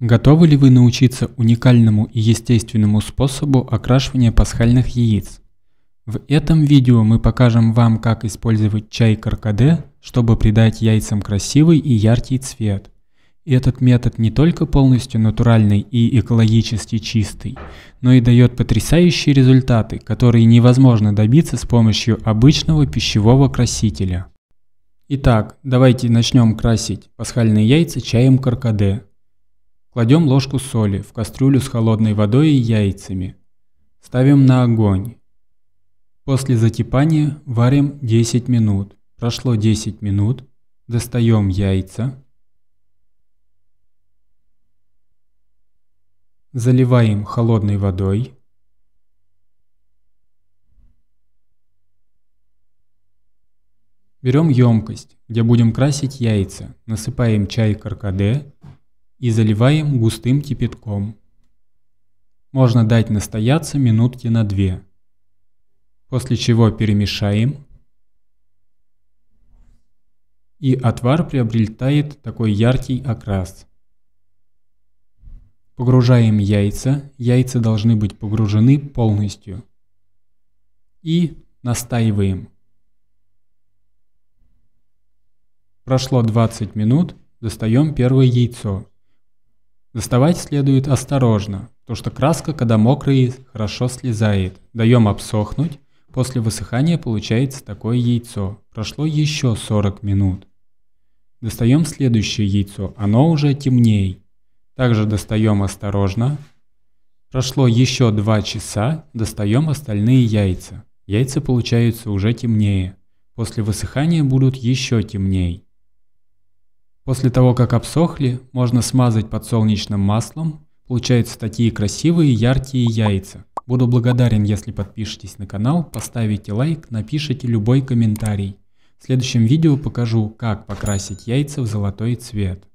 Готовы ли вы научиться уникальному и естественному способу окрашивания пасхальных яиц? В этом видео мы покажем вам, как использовать чай каркаде, чтобы придать яйцам красивый и яркий цвет. этот метод не только полностью натуральный и экологически чистый, но и дает потрясающие результаты, которые невозможно добиться с помощью обычного пищевого красителя. Итак, давайте начнем красить пасхальные яйца чаем каркаде. Кладем ложку соли в кастрюлю с холодной водой и яйцами. Ставим на огонь. После закипания варим 10 минут. Прошло 10 минут. Достаем яйца. Заливаем холодной водой. Берем емкость, где будем красить яйца, насыпаем чай каркаде и заливаем густым кипятком. Можно дать настояться минутки на две, после чего перемешаем, и отвар приобретает такой яркий окрас. Погружаем яйца, яйца должны быть погружены полностью. И настаиваем. Прошло 20 минут, достаем первое яйцо. Заставать следует осторожно, то что краска, когда мокрая, хорошо слезает. Даем обсохнуть. После высыхания получается такое яйцо. Прошло еще 40 минут. Достаем следующее яйцо, оно уже темней. Также достаем осторожно. Прошло еще 2 часа, достаем остальные яйца. Яйца получаются уже темнее. После высыхания будут еще темнее. После того, как обсохли, можно смазать подсолнечным маслом. Получаются такие красивые яркие яйца. Буду благодарен, если подпишетесь на канал, поставите лайк, напишите любой комментарий. В следующем видео покажу, как покрасить яйца в золотой цвет.